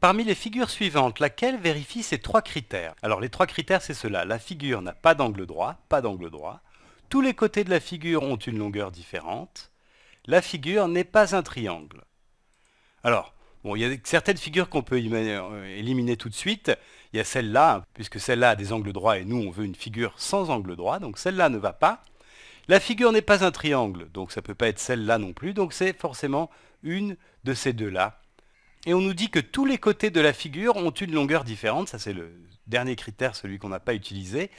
Parmi les figures suivantes, laquelle vérifie ces trois critères Alors les trois critères c'est cela, la figure n'a pas d'angle droit, pas d'angle droit, tous les côtés de la figure ont une longueur différente, la figure n'est pas un triangle. Alors, bon, il y a certaines figures qu'on peut euh, éliminer tout de suite, il y a celle-là, puisque celle-là a des angles droits et nous on veut une figure sans angle droit, donc celle-là ne va pas. La figure n'est pas un triangle, donc ça ne peut pas être celle-là non plus, donc c'est forcément une de ces deux-là et on nous dit que tous les côtés de la figure ont une longueur différente. Ça, c'est le dernier critère, celui qu'on n'a pas utilisé.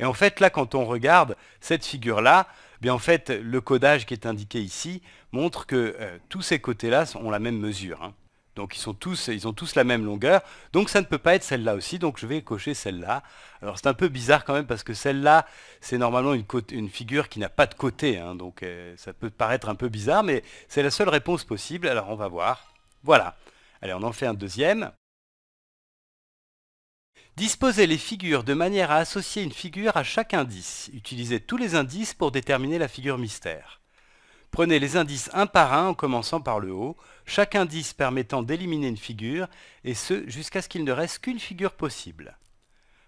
Et en fait, là, quand on regarde cette figure-là, eh en fait, le codage qui est indiqué ici montre que euh, tous ces côtés-là ont la même mesure. Hein. Donc ils, sont tous, ils ont tous la même longueur. Donc ça ne peut pas être celle-là aussi. Donc je vais cocher celle-là. Alors c'est un peu bizarre quand même parce que celle-là, c'est normalement une, figure qui n'a pas de côté. Hein. donc euh, ça peut paraître un peu bizarre, mais c'est la seule réponse possible. Alors on va voir. Voilà. Allez, on en fait un deuxième. Disposez les figures de manière à associer une figure à chaque indice. Utilisez tous les indices pour déterminer la figure mystère. Prenez les indices un par un en commençant par le haut, chaque indice permettant d'éliminer une figure, et ce jusqu'à ce qu'il ne reste qu'une figure possible.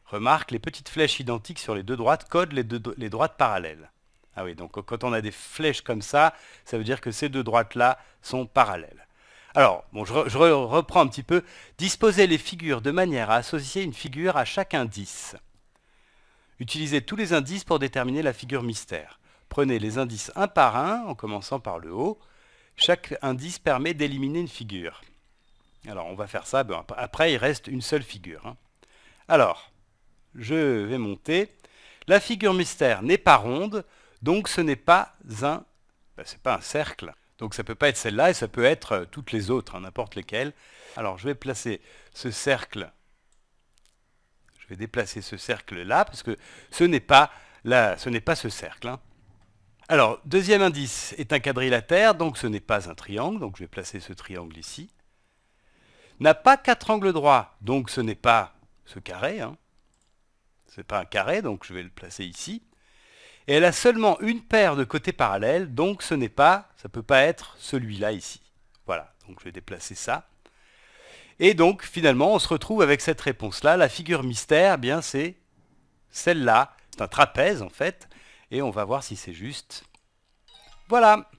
Remarque, les petites flèches identiques sur les deux droites codent les, les droites parallèles. Ah oui, donc quand on a des flèches comme ça, ça veut dire que ces deux droites-là sont parallèles. Alors, bon, je, reprends un petit peu. Disposez les figures de manière à associer une figure à chaque indice. Utilisez tous les indices pour déterminer la figure mystère. Prenez les indices un par un, en commençant par le haut. Chaque indice permet d'éliminer une figure. Alors, on va faire ça. Ben, après, il reste une seule figure. Hein. Alors, je vais monter. La figure mystère n'est pas ronde, donc ce n'est pas un... Ben, c'est pas un cercle. Donc ça peut pas être celle-là et ça peut être euh, toutes les autres, hein, n'importe lesquelles. Alors je vais placer ce cercle, je vais déplacer ce cercle-là, parce que ce n'est pas, ce, pas ce cercle. Hein. Alors, deuxième indice est un quadrilatère, donc ce n'est pas un triangle, donc je vais placer ce triangle ici. N'a pas quatre angles droits, donc ce n'est pas ce carré. Hein. Ce n'est pas un carré, donc je vais le placer ici. Et elle a seulement une paire de côtés parallèles, donc ce n'est pas, ça ne peut pas être celui-là ici. Voilà, donc je vais déplacer ça. Et donc finalement, on se retrouve avec cette réponse-là. La figure mystère, eh bien c'est celle-là. C'est un trapèze en fait. Et on va voir si c'est juste. Voilà